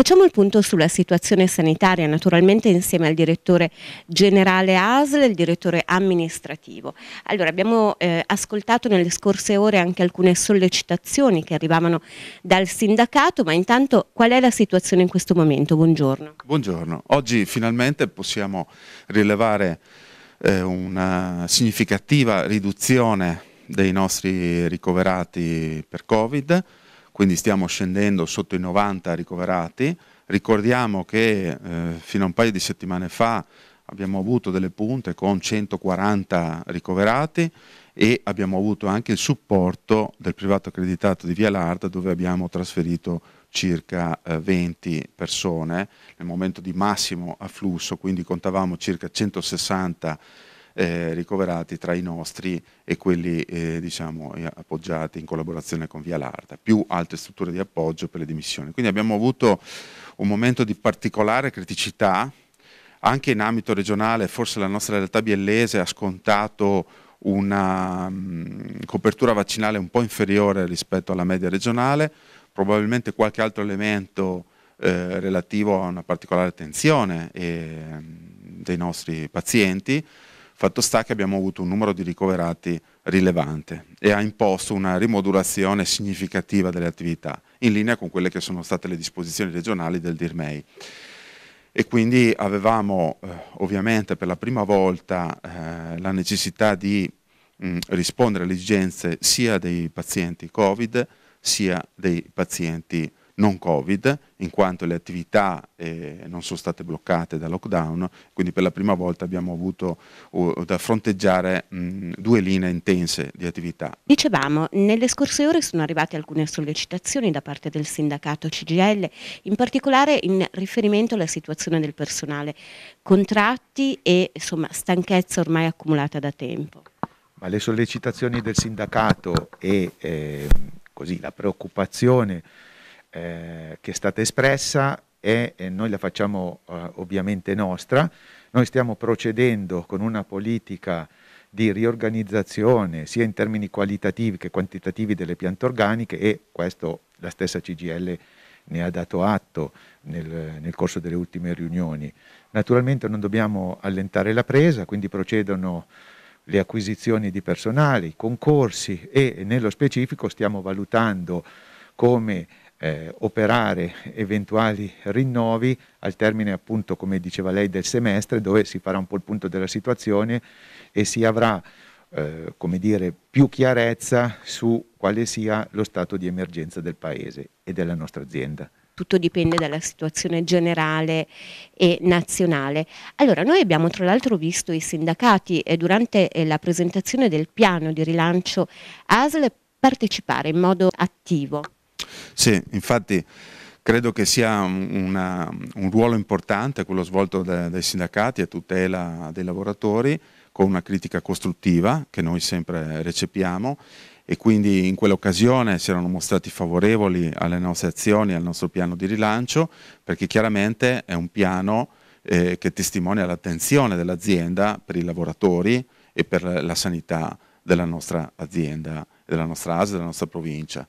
Facciamo il punto sulla situazione sanitaria, naturalmente insieme al direttore generale ASL e il direttore amministrativo. Allora, abbiamo eh, ascoltato nelle scorse ore anche alcune sollecitazioni che arrivavano dal sindacato, ma intanto qual è la situazione in questo momento? Buongiorno. Buongiorno. Oggi finalmente possiamo rilevare eh, una significativa riduzione dei nostri ricoverati per Covid, quindi stiamo scendendo sotto i 90 ricoverati. Ricordiamo che eh, fino a un paio di settimane fa abbiamo avuto delle punte con 140 ricoverati e abbiamo avuto anche il supporto del privato accreditato di Via Lard dove abbiamo trasferito circa eh, 20 persone nel momento di massimo afflusso, quindi contavamo circa 160 persone eh, ricoverati tra i nostri e quelli eh, diciamo, eh, appoggiati in collaborazione con Via Larda, più altre strutture di appoggio per le dimissioni. Quindi abbiamo avuto un momento di particolare criticità, anche in ambito regionale, forse la nostra realtà biellese ha scontato una mh, mm, copertura vaccinale un po' inferiore rispetto alla media regionale, probabilmente qualche altro elemento eh, relativo a una particolare attenzione eh, dei nostri pazienti. Fatto sta che abbiamo avuto un numero di ricoverati rilevante e ha imposto una rimodulazione significativa delle attività, in linea con quelle che sono state le disposizioni regionali del DIRMEI. E quindi avevamo eh, ovviamente per la prima volta eh, la necessità di mh, mm, rispondere alle esigenze sia dei pazienti Covid sia dei pazienti non Covid, in quanto le attività eh, non sono state bloccate da lockdown, quindi per la prima volta abbiamo avuto uh, da fronteggiare mh, mm, due linee intense di attività. Dicevamo, nelle scorse ore sono arrivate alcune sollecitazioni da parte del sindacato CGL, in particolare in riferimento alla situazione del personale, contratti e insomma, stanchezza ormai accumulata da tempo. Ma le sollecitazioni del sindacato e eh, così, la preoccupazione eh, che è stata espressa e, e noi la facciamo eh, ovviamente nostra. Noi stiamo procedendo con una politica di riorganizzazione sia in termini qualitativi che quantitativi delle piante organiche e questo la stessa CGL ne ha dato atto nel, nel, corso delle ultime riunioni. Naturalmente non dobbiamo allentare la presa, quindi procedono le acquisizioni di personale, i concorsi e nello specifico stiamo valutando come eh, operare eventuali rinnovi al termine appunto come diceva lei del semestre dove si farà un po' il punto della situazione e si avrà eh, come dire, più chiarezza su quale sia lo stato di emergenza del Paese e della nostra azienda tutto dipende dalla situazione generale e nazionale. Allora, noi abbiamo tra l'altro visto i sindacati eh, durante eh, la presentazione del piano di rilancio ASL partecipare in modo attivo. Sì, infatti credo che sia una, un ruolo importante quello svolto da, dai sindacati a tutela dei lavoratori con una critica costruttiva che noi sempre recepiamo e quindi in quell'occasione si erano mostrati favorevoli alle nostre azioni, al nostro piano di rilancio, perché chiaramente è un piano eh, che testimonia l'attenzione dell'azienda per i lavoratori e per la sanità della nostra azienda, della nostra ASA, della nostra provincia.